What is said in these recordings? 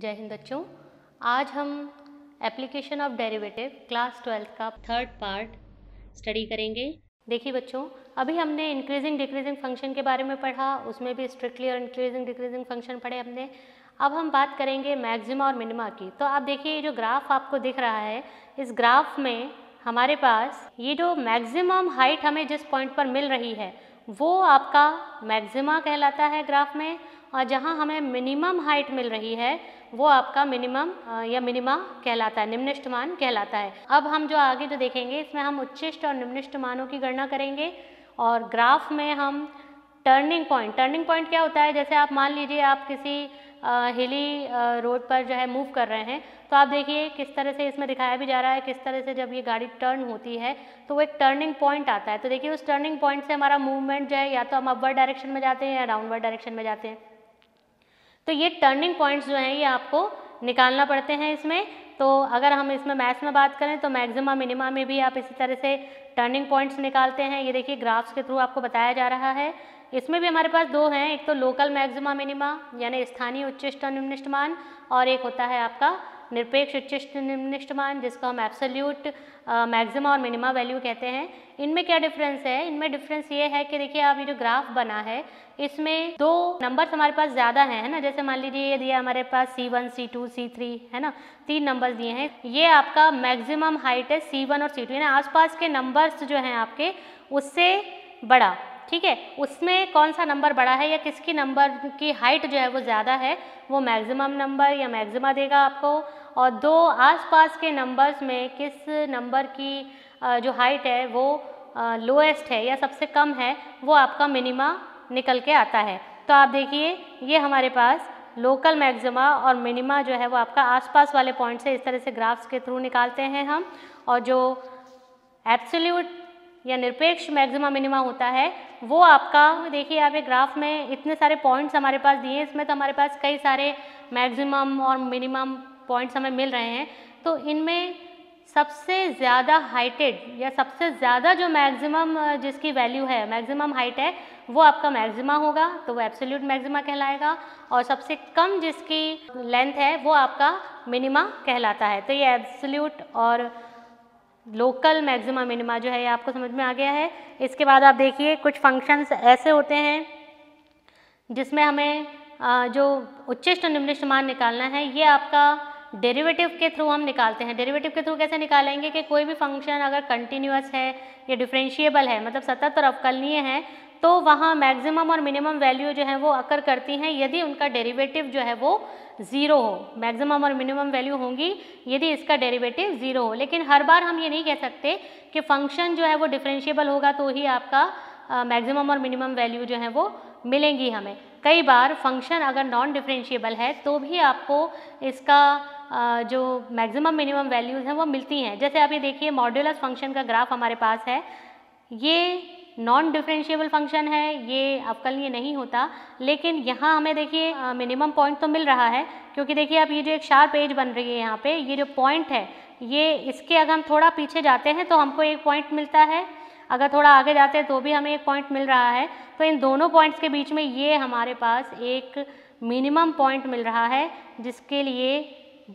जय हिंद बच्चों आज हम application of derivative class twelfth का थर्ड पार्ट स्टडी करेंगे देखिए बच्चों अभी हमने इंक्रीजिंग डिक्रीजिंग फंक्शन के बारे में पढ़ा उसमें भी स्ट्रिक्टली और इंक्रीजिंग डिक्रीजिंग फंक्शन पढ़े हमने अब हम बात करेंगे मैक्सिमा और मिनिमा की तो आप देखिए ये जो ग्राफ आपको दिख रहा है इस ग्राफ में हमारे पास ये जो मैक्सिमम हाइट हमें जिस पॉइंट पर मिल रही है वो आपका मैक्सिमा कहलाता है ग्राफ में और जहाँ हमें मिनिमम हाइट मिल रही है वो आपका मिनिमम या मिनिमा कहलाता है निम्निष्ठ मान कहलाता है अब हम जो आगे जो देखेंगे इसमें हम उच्चिष्ट और निम्निष्ठ मानों की गणना करेंगे और ग्राफ में हम टर्निंग पॉइंट टर्निंग पॉइंट क्या होता है जैसे आप मान लीजिए आप किसी आ, हिली रोड पर जो है मूव कर रहे हैं तो आप देखिए किस तरह से इसमें दिखाया भी जा रहा है किस तरह से जब ये गाड़ी टर्न होती है तो वो एक टर्निंग पॉइंट आता है तो देखिए उस टर्निंग पॉइंट से हमारा मूवमेंट जो है या तो हम अपवर्ड डायरेक्शन में जाते हैं या डाउनवर्ड डायरेक्शन में जाते हैं तो ये टर्निंग पॉइंट्स जो हैं ये आपको निकालना पड़ते हैं इसमें तो अगर हम इसमें मैथ्स में बात करें तो मैक्सिमा मिनिमा में भी आप इसी तरह से टर्निंग पॉइंट्स निकालते हैं ये देखिए ग्राफ्स के थ्रू आपको बताया जा रहा है इसमें भी हमारे पास दो हैं एक तो लोकल मैक्सिमा मिनिमा यानी स्थानीय उच्चिष्ट और निम्निष्ट मान और एक होता है आपका निरपेक्ष उच्चिष्ट निम्निष्ट मान जिसको हम एब्सोल्यूट मैक्सिमा और मिनिमा वैल्यू कहते हैं इनमें क्या डिफरेंस है इनमें डिफरेंस ये है कि देखिए आप ये जो ग्राफ बना है इसमें दो नंबर्स हमारे पास ज़्यादा हैं है ना जैसे मान लीजिए ये दिया हमारे पास C one C two C three है ना तीन नंबर्स दिए हैं ये आपका मैक्सिमम हाइट है सी वन और सी टू यानी आसपास के नंबर्स जो हैं आपके उससे बड़ा ठीक है उसमें कौन सा नंबर बड़ा है या किसकी नंबर की हाइट जो है वो ज़्यादा है वो मैक्सिमम नंबर या मैक्सिमा देगा आपको और दो आसपास के नंबर्स में किस नंबर की जो हाइट है वो लोएस्ट है या सबसे कम है वो आपका मिनिमा निकल के आता है तो आप देखिए ये हमारे पास लोकल मैक्सिमा और मिनिमा जो है वो आपका आसपास वाले पॉइंट से इस तरह से ग्राफ्स के थ्रू निकालते हैं हम और जो एब्सोल्यूट या निरपेक्ष मैक्सिमा मिनिमा होता है वो आपका देखिए यहाँ पे ग्राफ में इतने सारे पॉइंट्स हमारे पास दिए इसमें तो हमारे पास कई सारे मैक्सिमम और मिनिमम पॉइंट्स हमें मिल रहे हैं तो इनमें सबसे ज़्यादा हाइटेड या सबसे ज़्यादा जो मैक्सिमम जिसकी वैल्यू है मैक्सिमम हाइट है वो आपका मैक्सिमा होगा तो वो एब्सोल्यूट मैक्सिमा कहलाएगा और सबसे कम जिसकी लेंथ है वो आपका मिनिमा कहलाता है तो ये एब्सोल्यूट और लोकल मैक्सिमा मिनिमा जो है ये आपको समझ में आ गया है इसके बाद आप देखिए कुछ फंक्शंस ऐसे होते हैं जिसमें हमें जो उच्चिष्ट और निम्निष्ट मान निकालना है ये आपका डेरिवेटिव के थ्रू हम निकालते हैं डेरिवेटिव के थ्रू कैसे निकालेंगे कि कोई भी फंक्शन अगर कंटिन्यूस है या डिफ्रेंशिएबल है मतलब सतत और अवकलनीय है तो वहाँ मैक्सिमम और मिनिमम वैल्यू जो है वो अकर करती हैं यदि उनका डेरिवेटिव जो है वो ज़ीरो हो मैक्सिमम और मिनिमम वैल्यू होंगी यदि इसका डेरिवेटिव ज़ीरो हो लेकिन हर बार हम ये नहीं कह सकते कि फंक्शन जो है वो डिफ्रेंशियबल होगा तो ही आपका मैक्सिमम और मिनिमम वैल्यू जो है वो मिलेंगी हमें कई बार फंक्शन अगर नॉन डिफ्रेंशियबल है तो भी आपको इसका आ, जो मैक्सिमम मिनिमम वैल्यूज़ हैं वो मिलती हैं जैसे आप ये देखिए मॉड्यूलस फंक्शन का ग्राफ हमारे पास है ये नॉन डिफ्रेंशियबल फंक्शन है ये अवकलनीय नहीं होता लेकिन यहाँ हमें देखिए मिनिमम पॉइंट तो मिल रहा है क्योंकि देखिए अब ये जो एक शार्प एज बन रही है यहाँ पे ये जो पॉइंट है ये इसके अगर हम थोड़ा पीछे जाते हैं तो हमको एक पॉइंट मिलता है अगर थोड़ा आगे जाते हैं तो भी हमें एक पॉइंट मिल रहा है तो इन दोनों पॉइंट्स के बीच में ये हमारे पास एक मिनिमम पॉइंट मिल रहा है जिसके लिए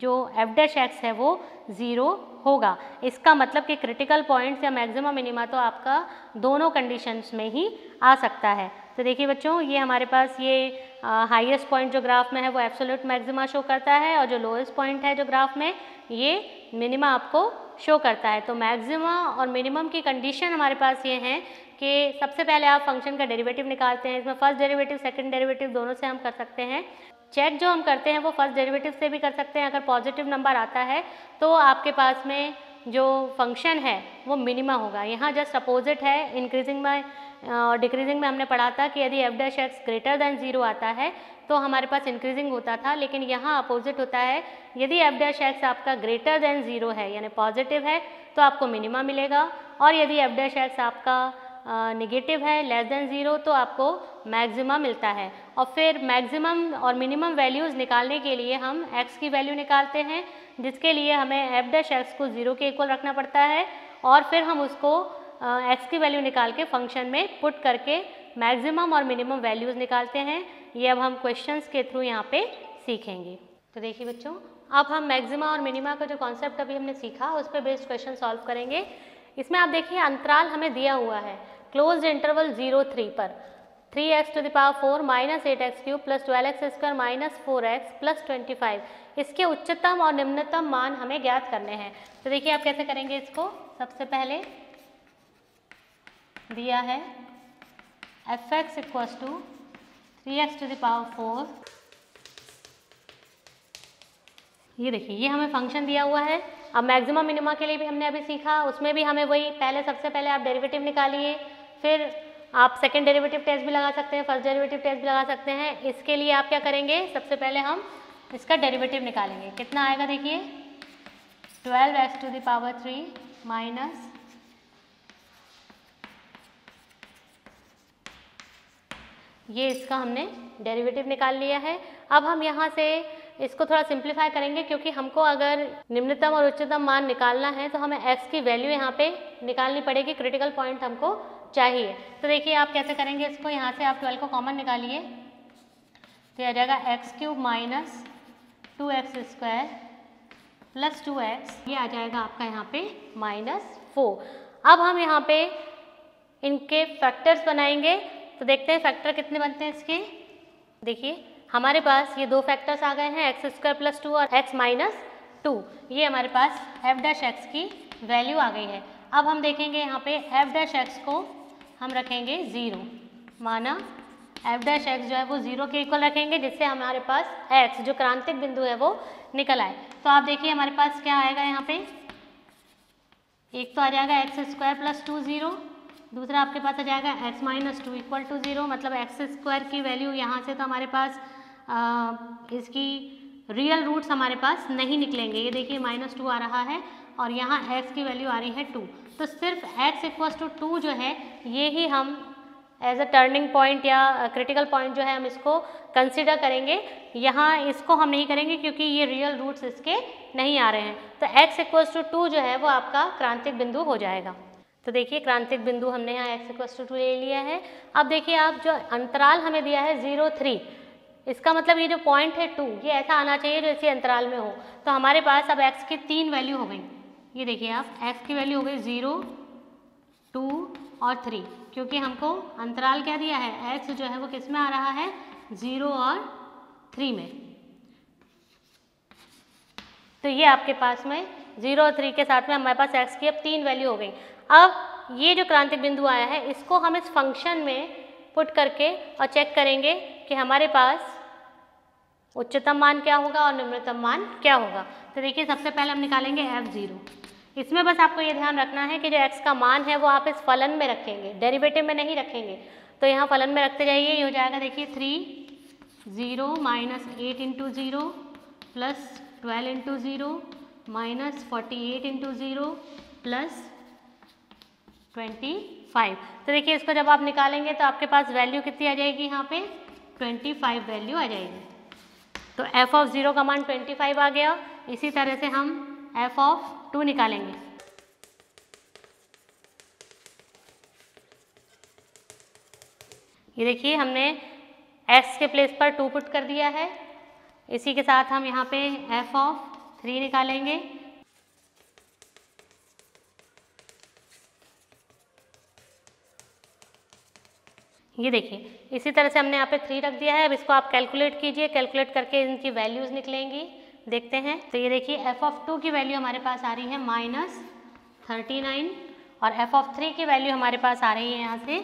जो एफडेश एक्स है वो ज़ीरो होगा इसका मतलब कि क्रिटिकल पॉइंट्स या मैक्सिमम मिनिमा तो आपका दोनों कंडीशंस में ही आ सकता है तो देखिए बच्चों ये हमारे पास ये हाईएस्ट पॉइंट जो ग्राफ में है वो एब्सोल्यूट मैक्सिमा शो करता है और जो लोएस्ट पॉइंट है जो ग्राफ में ये मिनिमा आपको शो करता है तो मैक्सिमा और मिनिमम की कंडीशन हमारे पास ये हैं कि सबसे पहले आप फंक्शन का डेरिवेटिव निकालते हैं इसमें फर्स्ट डेरिवेटिव सेकंड डेरिवेटिव दोनों से हम कर सकते हैं चेक जो हम करते हैं वो फर्स्ट डेरिवेटिव से भी कर सकते हैं अगर पॉजिटिव नंबर आता है तो आपके पास में जो फंक्शन है वो मिनिमा होगा यहाँ जस्ट अपोजिट है इंक्रीजिंग में और डिक्रीजिंग में हमने पढ़ा था कि यदि F dash X greater than zero आता है तो हमारे पास इंक्रीजिंग होता था लेकिन यहाँ अपोजिट होता है यदि एफ डैश एक्स आपका ग्रेटर दैन जीरो है यानी पॉजिटिव है तो आपको मिनिमा मिलेगा और यदि एफ डैश एक्स आपका निगेटिव है लेस देन ज़ीरो तो आपको मैक्सिमा मिलता है और फिर मैक्सिमम और मिनिमम वैल्यूज़ निकालने के लिए हम एक्स की वैल्यू निकालते हैं जिसके लिए हमें एफ डैश एक्स को ज़ीरो के इक्वल रखना पड़ता है और फिर हम उसको एक्स की वैल्यू निकाल के फंक्शन में पुट करके मैक्सिमम और मिनिमम वैल्यूज़ निकालते हैं ये अब हम क्वेश्चंस के थ्रू यहाँ पे सीखेंगे तो देखिए बच्चों अब हम मैक्सिमा और मिनिमा का जो कॉन्सेप्ट अभी हमने सीखा उस पर बेस्ड क्वेश्चन सॉल्व करेंगे इसमें आप देखिए अंतराल हमें दिया हुआ है क्लोज इंटरवल जीरो थ्री पर three X to the power four minus eight X cube plus twelve X square minus four X plus twenty five इसके उच्चतम और निम्नतम मान हमें ज्ञात करने हैं तो देखिए आप कैसे करेंगे इसको सबसे पहले दिया है F X इक्व to three X to the power four ये देखिए ये हमें फंक्शन दिया हुआ है अब मैक्सिमम मिनिमा के लिए भी हमने अभी सीखा उसमें भी हमें वही पहले सबसे पहले आप डेरिवेटिव निकालिए फिर आप सेकेंड डेरिवेटिव टेस्ट भी लगा सकते हैं फर्स्ट डेरिवेटिव टेस्ट भी लगा सकते हैं इसके लिए आप क्या करेंगे सबसे पहले हम इसका डेरिवेटिव निकालेंगे कितना आएगा देखिए twelve X to the power three minus ये इसका हमने डेरिवेटिव निकाल लिया है अब हम यहाँ से इसको थोड़ा सिंप्लीफाई करेंगे क्योंकि हमको अगर निम्नतम और उच्चतम मान निकालना है तो हमें x की वैल्यू यहाँ पे निकालनी पड़ेगी क्रिटिकल पॉइंट हमको चाहिए तो देखिए आप कैसे करेंगे इसको यहाँ से आप ट्वेल्व को कॉमन निकालिए तो आ जाएगा X cube minus two X square plus two X ये आ जाएगा आपका यहाँ पे माइनस फोर अब हम यहाँ पे इनके फैक्टर्स बनाएंगे तो देखते हैं फैक्टर कितने बनते हैं इसके देखिए हमारे पास ये दो फैक्टर्स आ गए हैं एक्स स्क्वायर प्लस टू और एक्स माइनस टू ये हमारे पास एफ डैश एक्स की वैल्यू आ गई है अब हम देखेंगे यहाँ पे एफ डैश एक्स को हम रखेंगे ज़ीरो माना एफ डैश एक्स जो है वो ज़ीरो के इक्वल रखेंगे जिससे हमारे पास एक्स जो क्रांतिक बिंदु है वो निकल आए तो आप देखिए हमारे पास क्या आएगा यहाँ पे एक तो आ जाएगा X square plus two zero दूसरा आपके पास आ जाएगा X minus two equal to zero मतलब एक्स स्क्वायर की वैल्यू यहाँ से तो हमारे पास आ, इसकी रियल रूट्स हमारे पास नहीं निकलेंगे ये देखिए माइनस टू आ रहा है और यहाँ एक्स की वैल्यू आ रही है टू तो सिर्फ एक्स इक्वस टू टू जो है ये ही हम एज अ टर्निंग पॉइंट या क्रिटिकल पॉइंट जो है हम इसको कंसिडर करेंगे यहाँ इसको हम नहीं करेंगे क्योंकि ये रियल रूट्स इसके नहीं आ रहे हैं तो एक्स इक्वस टू टू जो है वो आपका क्रांतिक बिंदु हो जाएगा तो देखिए क्रांतिक बिंदु हमने यहाँ एक्स इक्वस टू टू ले लिया है अब देखिए आप जो अंतराल हमें दिया है ज़ीरो थ्री इसका मतलब ये जो पॉइंट है टू ये ऐसा आना चाहिए जो इसी अंतराल में हो तो हमारे पास अब एक्स की तीन वैल्यू हो गई ये देखिए आप एक्स की वैल्यू हो गई ज़ीरो टू और थ्री क्योंकि हमको अंतराल क्या दिया है x जो है वो किस में आ रहा है ज़ीरो और थ्री में तो ये आपके पास में जीरो और थ्री के साथ में हमारे पास एक्स की अब तीन वैल्यू हो गई अब ये जो क्रांतिक बिंदु आया है इसको हम इस फंक्शन में पुट करके और चेक करेंगे कि हमारे पास उच्चतम मान क्या होगा और निम्नतम मान क्या होगा तो देखिए सबसे पहले हम निकालेंगे एफ ज़ीरो इसमें बस आपको ये ध्यान रखना है कि जो एक्स का मान है वो आप इस फलन में रखेंगे डेरिवेटिव में नहीं रखेंगे तो यहाँ फलन में रखते जाइए ये हो जाएगा देखिए three zero minus eight into zero plus twelve into zero minus forty eight into zero plus twenty five तो देखिए इसको जब आप निकालेंगे तो आपके पास वैल्यू कितनी आ जाएगी यहाँ पे ट्वेंटी फाइव वैल्यू आ जाएगी तो एफ ऑफ ज़ीरो का मान ट्वेंटी फाइव आ गया इसी तरह से हम एफ ऑफ टू निकालेंगे ये देखिए हमने एक्स के प्लेस पर टू पुट कर दिया है इसी के साथ हम यहाँ पे एफ ऑफ थ्री निकालेंगे ये देखिए इसी तरह से हमने यहाँ पे थ्री रख दिया है अब इसको आप कैलकुलेट कीजिए कैलकुलेट करके इनकी वैल्यूज़ निकलेंगी देखते हैं तो ये देखिए एफ ऑफ टू की वैल्यू हमारे पास आ रही है माइनस थर्टी नाइन और एफ ऑफ थ्री की वैल्यू हमारे पास आ रही है यहाँ से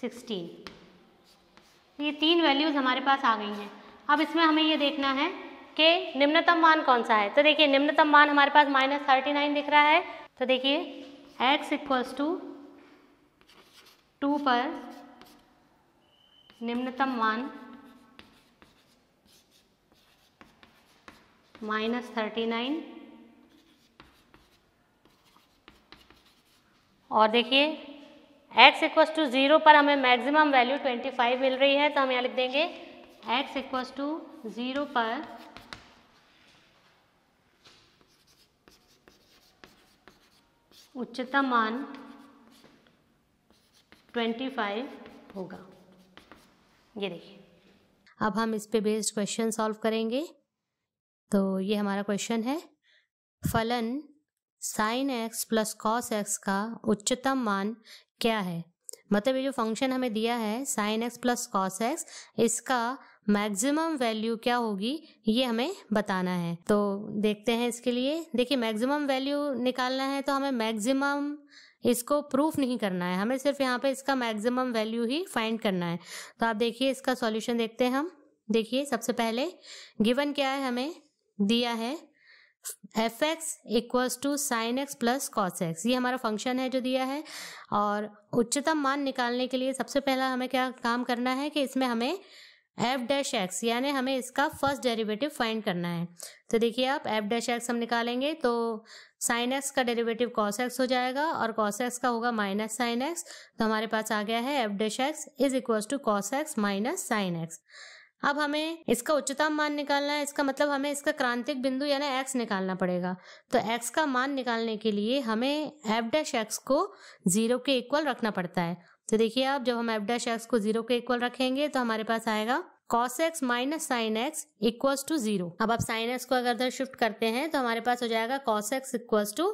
सिक्सटीन तो ये तीन वैल्यूज़ हमारे पास आ गई हैं अब इसमें हमें ये देखना है कि निम्नतम मान कौन सा है तो देखिए निम्नतम मान हमारे पास माइनस थर्टी नाइन दिख रहा है तो देखिए एक्स इक्वल्स टू टू पर निम्नतम मान माइनस थर्टी नाइन और देखिए x इक्वस टू ज़ीरो पर हमें मैक्सिमम वैल्यू 25 मिल रही है तो हम यहाँ लिख देंगे x इक्वस टू ज़ीरो पर उच्चतम मान 25 होगा ये देखिए अब हम इस पे बेस्ड क्वेश्चन सॉल्व करेंगे तो ये हमारा क्वेश्चन है फलन sine X plus cos X का उच्चतम मान क्या है मतलब ये जो फंक्शन हमें दिया है sine X plus cos X इसका मैक्सिमम वैल्यू क्या होगी ये हमें बताना है तो देखते हैं इसके लिए देखिए मैक्सिमम वैल्यू निकालना है तो हमें मैक्सिमम इसको प्रूफ नहीं करना है हमें सिर्फ यहाँ पे इसका मैक्सिमम वैल्यू ही फाइंड करना है तो आप देखिए इसका सॉल्यूशन देखते हैं हम देखिए सबसे पहले गिवन क्या है हमें दिया है F X equals to sine X plus cos X ये हमारा फंक्शन है जो दिया है और उच्चतम मान निकालने के लिए सबसे पहला हमें क्या काम करना है कि इसमें हमें एफ डैश एक्स यानी हमें इसका फर्स्ट डेरिवेटिव फाइंड करना है तो देखिए आप एफ डैश एक्स हम निकालेंगे तो साइन एक्स का डेरिवेटिव कॉस एक्स हो जाएगा और कॉस एक्स का होगा माइनस साइन एक्स तो हमारे पास आ गया है F dash X is equals to cos X minus sine X अब हमें इसका उच्चतम मान निकालना है इसका मतलब हमें इसका क्रांतिक बिंदु यानी एक्स निकालना पड़ेगा तो एक्स का मान निकालने के लिए हमें एफ डैश एक्स को जीरो के इक्वल रखना पड़ता है तो देखिए आप जब हम एफ डैश एक्स को जीरो के इक्वल रखेंगे तो हमारे पास आएगा cos X minus sine X इक्व to zero अब आप साइन एक्स को अगर उधर शिफ्ट करते हैं तो हमारे पास हो जाएगा cos X इक्व to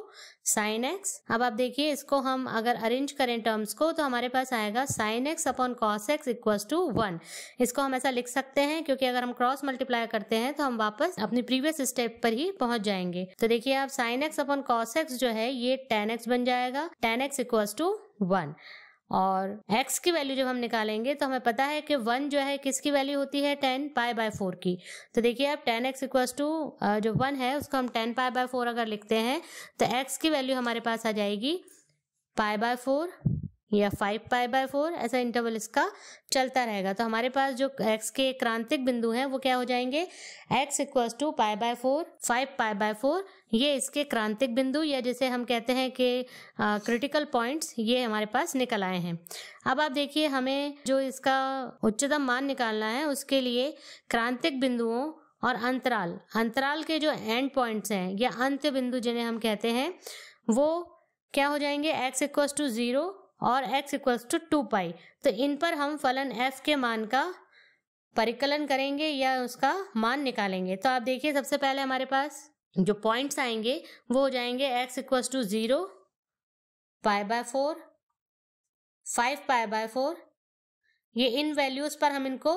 sine X अब आप देखिए इसको हम अगर अरेंज करें टर्म्स को तो हमारे पास आएगा sine X upon cos X इक्व to one इसको हम ऐसा लिख सकते हैं क्योंकि अगर हम क्रॉस मल्टीप्लाई करते हैं तो हम वापस अपनी प्रीवियस स्टेप पर ही पहुंच जाएंगे तो देखिए आप sine X upon cos X जो है ये टेन एक्स बन जाएगा टेन एक्स इक्व टू वन और एक्स की वैल्यू जब हम निकालेंगे तो हमें पता है कि वन जो है किसकी वैल्यू होती है टेन पाई बाय फोर की तो देखिए अब टेन एक्स इक्व टू जो वन है उसको हम टेन पाई बाय फोर अगर लिखते हैं तो एक्स की वैल्यू हमारे पास आ जाएगी पाई बाय फोर या फाइव पाई बाय फोर ऐसा इंटरवल इसका चलता रहेगा तो हमारे पास जो एक्स के क्रांतिक बिंदु हैं वो क्या हो जाएंगे X इक्व to pi by four five pi by four ये इसके क्रांतिक बिंदु या जैसे हम कहते हैं कि क्रिटिकल पॉइंट्स ये हमारे पास निकल आए हैं अब आप देखिए हमें जो इसका उच्चतम मान निकालना है उसके लिए क्रांतिक बिंदुओं और अंतराल अंतराल के जो एंड पॉइंट्स हैं या अंत्य बिंदु जिन्हें हम कहते हैं वो क्या हो जाएंगे एक्स इक्वल्स टू जीरो और X equals to two pi तो इन पर हम फलन एफ के मान का परिकलन करेंगे या उसका मान निकालेंगे तो आप देखिए सबसे पहले हमारे पास जो पॉइंट्स आएंगे वो हो जाएंगे X इक्व to zero pi by four five pi by four ये इन वैल्यूज पर हम इनको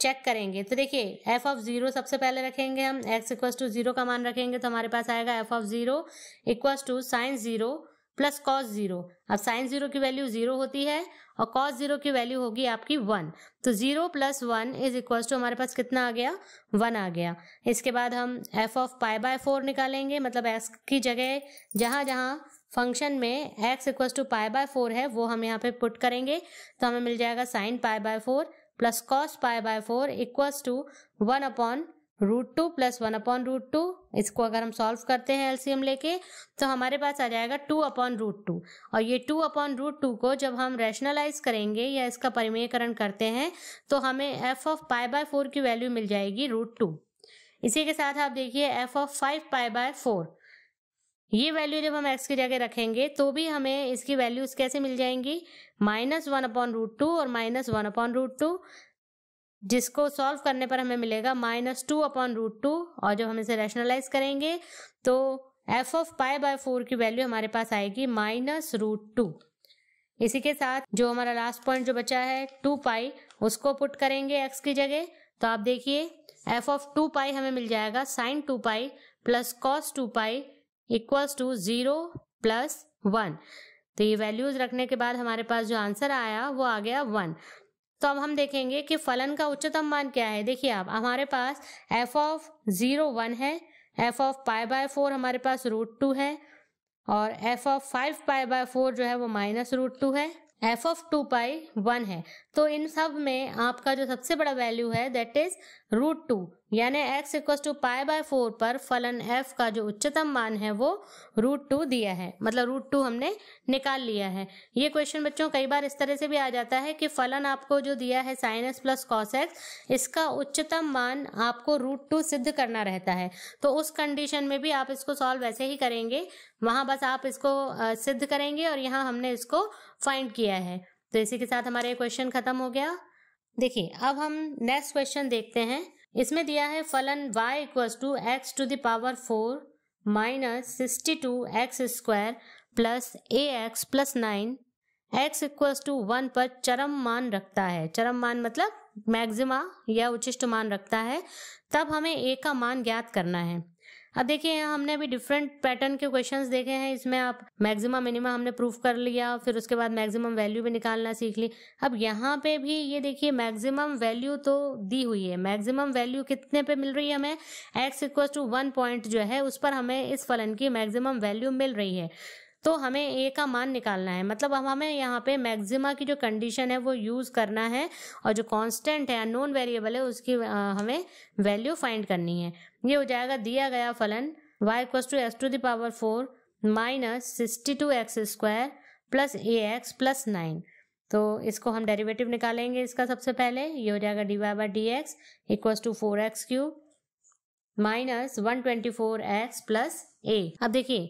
चेक करेंगे तो देखिए एफ ऑफ जीरो सबसे पहले रखेंगे हम एक्स इक्व टू जीरो का मान रखेंगे तो हमारे पास आएगा F of zero equal to sine zero plus cos zero अब साइन जीरो की वैल्यू जीरो होती है और कॉस जीरो की वैल्यू होगी आपकी वन तो zero plus one is equal to हमारे पास कितना आ गया वन आ गया इसके बाद हम F of pi by four निकालेंगे मतलब एक्स की जगह जहां जहां फंक्शन में X equal to pi by four है वो हम यहाँ पे पुट करेंगे तो हमें मिल जाएगा sine pi by four plus cos pi by four equal to one upon root two plus one upon root two इसको अगर हम सॉल्व करते हैं एलसीएम लेके तो हमारे पास आ जाएगा टू अपॉन रूट टू और ये टू अपॉन रूट टू को जब हम रैशनलाइज करेंगे या इसका परिमेयकरण करते हैं तो हमें F of pi by four की वैल्यू मिल जाएगी रूट टू इसी के साथ आप देखिए F of five pi by four ये वैल्यू जब हम एक्स की जगह रखेंगे तो भी हमें इसकी वैल्यूज कैसे मिल जाएंगी minus one upon root two और minus one upon root two जिसको सॉल्व करने पर हमें मिलेगा minus two upon root two और जब हम इसे रैशनलाइज करेंगे तो F of pi by four की वैल्यू हमारे पास आएगी माइनस रूट टू इसी के साथ जो हमारा लास्ट पॉइंट जो बचा है टू पाई उसको पुट करेंगे एक्स की जगह तो आप देखिए एफ ऑफ टू पाई हमें मिल जाएगा sine two pi plus cos two pi equals to zero plus one तो ये वैल्यूज रखने के बाद हमारे पास जो आंसर आया वो आ गया वन तो अब हम देखेंगे कि फलन का उच्चतम मान क्या है देखिए आप हमारे पास एफ ऑफ जीरो वन है F of pi by four हमारे पास रूट टू है और F of five pi by four जो है वो माइनस रूट टू है F of two pi one है तो इन सब में आपका जो सबसे बड़ा वैल्यू है दैट इज रूट टू यानी x equal to pi by four पर फलन f का जो उच्चतम मान है वो रूट टू दिया है मतलब रूट टू हमने निकाल लिया है ये क्वेश्चन बच्चों कई बार इस तरह से भी आ जाता है कि फलन आपको जो दिया है sine X plus cos X इसका उच्चतम मान आपको रूट टू सिद्ध करना रहता है तो उस कंडीशन में भी आप इसको सॉल्व वैसे ही करेंगे वहां बस आप इसको सिद्ध करेंगे और यहाँ हमने इसको फाइंड किया है तो इसी के साथ हमारा ये क्वेश्चन खत्म हो गया देखिए अब हम नेक्स्ट क्वेश्चन देखते हैं इसमें दिया है फलन y equals to X to the power four minus sixty two X square plus A X plus nine X equals to one पर चरम मान रखता है चरम मान मतलब मैक्सिमा या उचिष्ट मान रखता है तब हमें a का मान ज्ञात करना है अब हाँ, देखिए हमने अभी डिफरेंट पैटर्न के क्वेश्चन देखे हैं इसमें आप मैक्सिमम मिनिमम हमने प्रूफ कर लिया फिर उसके बाद मैक्सिमम वैल्यू भी निकालना सीख ली अब यहाँ पे भी ये देखिए मैक्सिमम वैल्यू तो दी हुई है मैक्सिमम वैल्यू कितने पे मिल रही है हमें एक्स इक्व टू वन पॉइंट जो है उस पर हमें इस फलन की मैक्सिमम वैल्यू मिल रही है तो हमें ए का मान निकालना है मतलब अब हमें यहाँ पे मैक्सिमा की जो कंडीशन है वो यूज़ करना है और जो कांस्टेंट है नॉन वेरिएबल है उसकी हमें वैल्यू फाइंड करनी है ये हो जाएगा दिया गया फलन Y equals to X to the power four minus sixty two X square plus A X plus nine तो इसको हम डेरिवेटिव निकालेंगे इसका सबसे पहले ये हो जाएगा D Y by D X इक्व to four X cube minus one twenty four X plus A अब देखिए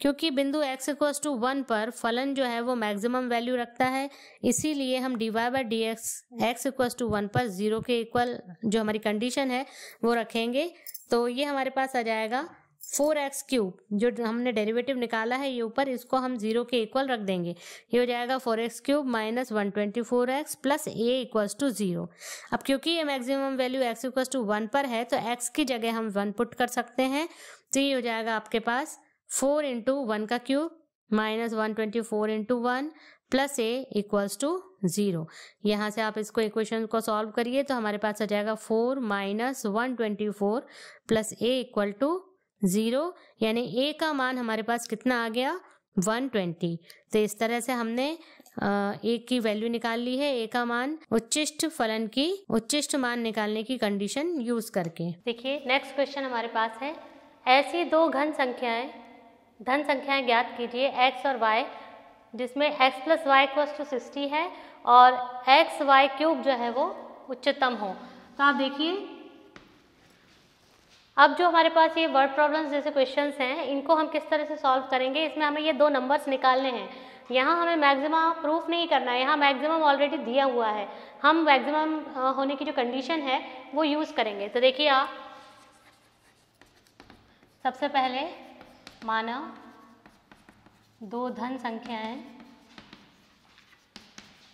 क्योंकि बिंदु x इक्वस टू वन पर फलन जो है वो मैक्सिमम वैल्यू रखता है इसीलिए हम D Y by D X X equals to one पर जीरो के इक्वल जो हमारी कंडीशन है वो रखेंगे तो ये हमारे पास आ जाएगा फोर एक्स क्यूब जो हमने डेरिवेटिव निकाला है ये ऊपर इसको हम जीरो के इक्वल रख देंगे ये हो जाएगा four X cube minus one twenty four X plus A equals to zero अब क्योंकि ये maximum value X इक्व to one पर है तो एक्स की जगह हम वन पुट कर सकते हैं तो ये हो जाएगा आपके पास फोर इंटू वन का cube minus one twenty four into one plus A equals to zero यहाँ से आप इसको इक्वेशन को सॉल्व करिए तो हमारे पास आ जाएगा four minus one twenty four plus A equal to zero यानी ए का मान हमारे पास कितना आ गया वन ट्वेंटी तो इस तरह से हमने ए की वैल्यू निकाल ली है ए का मान उच्चिष्ट फलन की उच्चिष्ट मान निकालने की कंडीशन यूज करके देखिए नेक्स्ट क्वेश्चन हमारे पास है ऐसी दो घन संख्याएं धन संख्याएं ज्ञात कीजिए x और y जिसमें x plus Y equals to sixty है और एक्स वाई क्यूब जो है वो उच्चतम हो तो आप देखिए अब जो हमारे पास ये वर्ड प्रॉब्लम्स जैसे क्वेश्चन हैं इनको हम किस तरह से सॉल्व करेंगे इसमें हमें ये दो नंबर्स निकालने हैं यहाँ हमें मैक्सिमम प्रूफ नहीं करना है यहाँ मैक्सिमम ऑलरेडी दिया हुआ है हम मैक्सिमम होने की जो कंडीशन है वो यूज़ करेंगे तो देखिए आप सबसे पहले माना दो धन संख्या हैं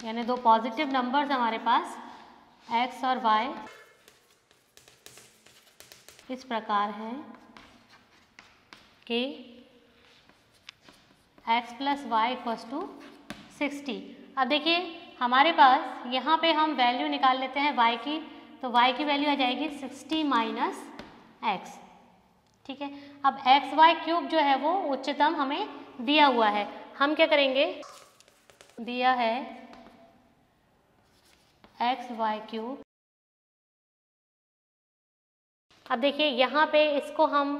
यानी दो पॉजिटिव नंबर्स हमारे पास x और y इस प्रकार हैं कि x plus Y equals to sixty अब देखिए हमारे पास यहाँ पे हम वैल्यू निकाल लेते हैं y की तो y की वैल्यू आ जाएगी सिक्सटी माइनस एक्स ठीक है अब एक्स वाई क्यूब जो है वो उच्चतम हमें दिया हुआ है हम क्या करेंगे दिया है एक्स वाई क्यूब अब देखिए यहाँ पे इसको हम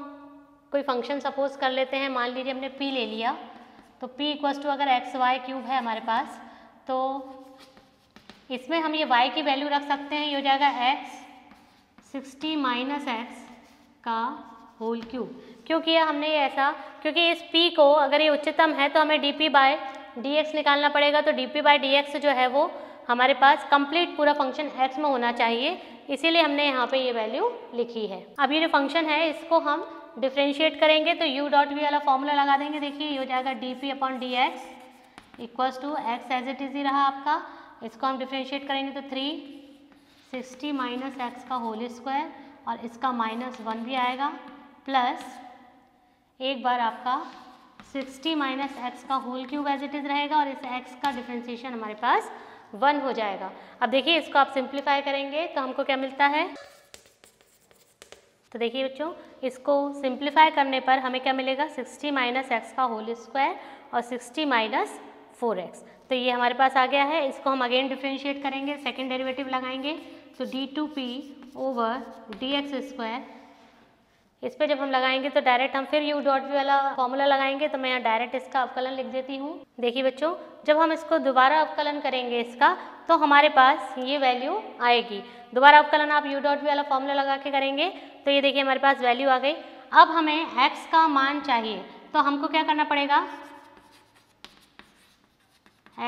कोई फंक्शन सपोज कर लेते हैं मान लीजिए हमने पी ले लिया तो पी इक्वल्स टू अगर एक्स वाई क्यूब है हमारे पास तो इसमें हम ये y की वैल्यू रख सकते हैं ये हो जाएगा x 60 माइनस एक्स का होल क्यूब क्यों किया हमने ये ऐसा क्योंकि इस पी को अगर ये उच्चतम है तो हमें D P by D X निकालना पड़ेगा तो D P by D X जो है वो हमारे पास कंप्लीट पूरा फंक्शन एक्स में होना चाहिए इसीलिए हमने यहाँ पे ये वैल्यू लिखी है अब ये जो फंक्शन है इसको हम डिफ्रेंशिएट करेंगे तो यू डॉट वी वाला फॉर्मूला लगा देंगे देखिए ये हो जाएगा D P upon D X equals to X as it is ही रहा आपका इसको हम डिफ्रेंशिएट करेंगे तो थ्री सिक्सटी माइनस एक्स का होल स्क्वायर और इसका माइनस वन भी आएगा प्लस एक बार आपका 60 माइनस एक्स का whole cube as it is रहेगा और इस एक्स का डिफ्रेंसीशन हमारे पास वन हो जाएगा अब देखिए इसको आप सिंप्लीफाई करेंगे तो हमको क्या मिलता है तो देखिए बच्चों इसको सिंप्लीफाई करने पर हमें क्या मिलेगा 60 माइनस एक्स का होल स्क्वायर और 60 माइनस फोर एक्स तो ये हमारे पास आ गया है इसको हम अगेन डिफ्रेंशिएट करेंगे सेकेंड डेरिवेटिव लगाएंगे तो D two P over D X square इस पे जब हम लगाएंगे तो डायरेक्ट हम फिर यू डॉट वी वाला फॉर्मूला लगाएंगे तो मैं यहाँ डायरेक्ट इसका अवकलन लिख देती हूँ देखिए बच्चों जब हम इसको दोबारा अवकलन करेंगे इसका तो हमारे पास ये वैल्यू आएगी दोबारा अवकलन आप यू डॉट वी वाला फॉर्मूला लगा के करेंगे तो ये देखिए हमारे पास वैल्यू आ गई अब हमें एक्स का मान चाहिए तो हमको क्या करना पड़ेगा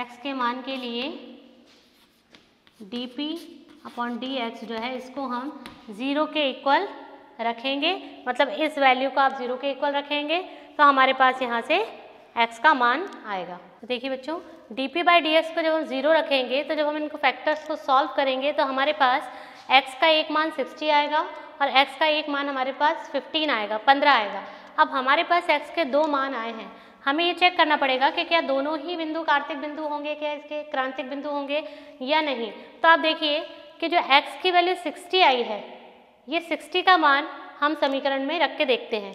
एक्स के मान के लिए D P upon D X जो है इसको हम ज़ीरो के इक्वल रखेंगे मतलब इस वैल्यू को आप ज़ीरो के इक्वल रखेंगे तो हमारे पास यहाँ से एक्स का मान आएगा तो देखिए बच्चों D P by D X को जब हम ज़ीरो रखेंगे तो जब हम इनको फैक्टर्स को सॉल्व करेंगे तो हमारे पास एक्स का एक मान सिक्सटी आएगा और एक्स का एक मान हमारे पास फिफ्टीन आएगा पंद्रह आएगा अब हमारे पास एक्स के दो मान आए हैं हमें ये चेक करना पड़ेगा कि क्या दोनों ही बिंदु कार्तिक बिंदु होंगे क्या इसके क्रांतिक बिंदु होंगे या नहीं तो आप देखिए कि जो एक्स की वैल्यू सिक्सटी आई है ये 60 का मान हम समीकरण में रख के देखते हैं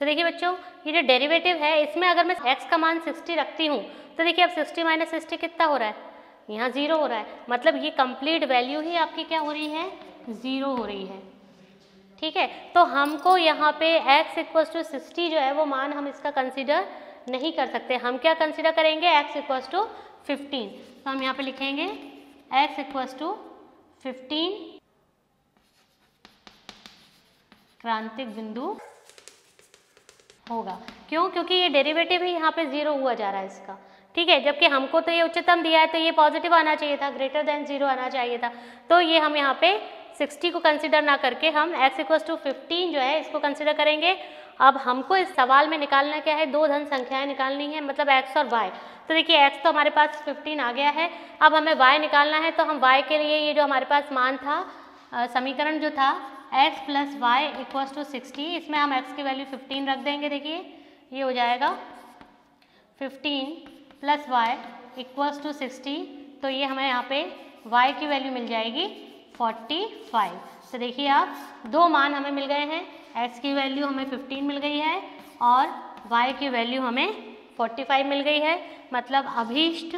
तो देखिए बच्चों ये जो डेरिवेटिव है इसमें अगर मैं एक्स का मान 60 रखती हूँ तो देखिए अब 60 माइनस सिक्सटी कितना हो रहा है यहाँ ज़ीरो हो रहा है मतलब ये कंप्लीट वैल्यू ही आपकी क्या हो रही है ज़ीरो हो रही है ठीक है तो हमको यहाँ पे x इक्वस टू सिक्सटी जो है वो मान हम इसका कंसिडर नहीं कर सकते हम क्या कंसिडर करेंगे x इक्वस टू फिफ्टीन तो हम यहाँ पे लिखेंगे x इक्वस टू फिफ्टीन क्रांतिक बिंदु होगा क्यों क्योंकि ये डेरिवेटिव ही यहाँ पे जीरो हुआ जा रहा है इसका ठीक है जबकि हमको तो ये उच्चतम दिया है तो ये पॉजिटिव आना चाहिए था ग्रेटर देन जीरो आना चाहिए था तो ये हम यहाँ पे 60 को कंसिडर ना करके हम x इक्वस टू फिफ्टीन जो है इसको कंसिडर करेंगे अब हमको इस सवाल में निकालना क्या है दो धन संख्याएं निकालनी है मतलब x और y तो देखिए x तो हमारे पास 15 आ गया है अब हमें y निकालना है तो हम y के लिए ये जो हमारे पास मान था समीकरण जो था X plus Y equals to sixty इसमें हम एक्स की वैल्यू फिफ्टीन रख देंगे देखिए ये हो जाएगा fifteen plus Y equals to sixty तो ये हमें यहाँ पे y की वैल्यू मिल जाएगी 45 तो देखिए आप दो मान हमें मिल गए हैं x की वैल्यू हमें 15 मिल गई है और y की वैल्यू हमें 45 मिल गई है मतलब अभीष्ट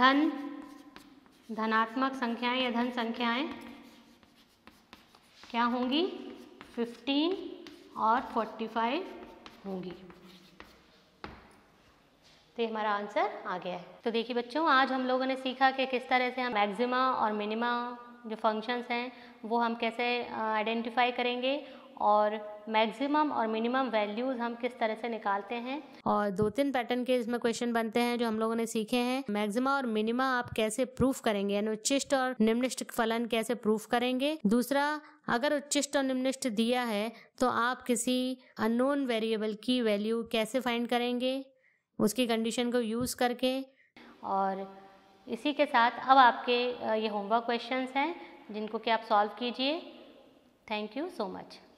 धन धनात्मक संख्याएं या धन संख्याएं क्या होंगी 15 और 45 होंगी तो ये हमारा आंसर आ गया है तो देखिए बच्चों आज हम लोगों ने सीखा कि किस तरह से हम मैक्सिमा और मिनिमा जो फंक्शंस हैं वो हम कैसे आइडेंटिफाई करेंगे और मैक्सिमम और मिनिमम वैल्यूज हम किस तरह से निकालते हैं और दो तीन पैटर्न के इसमें क्वेश्चन बनते हैं जो हम लोगों ने सीखे हैं मैक्सिमा और मिनिमा आप कैसे प्रूफ करेंगे यानी उच्चिष्ट और निम्निष्ट फलन कैसे प्रूफ करेंगे दूसरा अगर उच्चिष्ट और निम्निष्ट दिया है तो आप किसी अननोन वेरिएबल की वैल्यू कैसे फाइंड करेंगे उसकी कंडीशन को यूज़ करके और इसी के साथ अब आपके ये होमवर्क क्वेश्चंस हैं जिनको कि आप सॉल्व कीजिए थैंक यू सो मच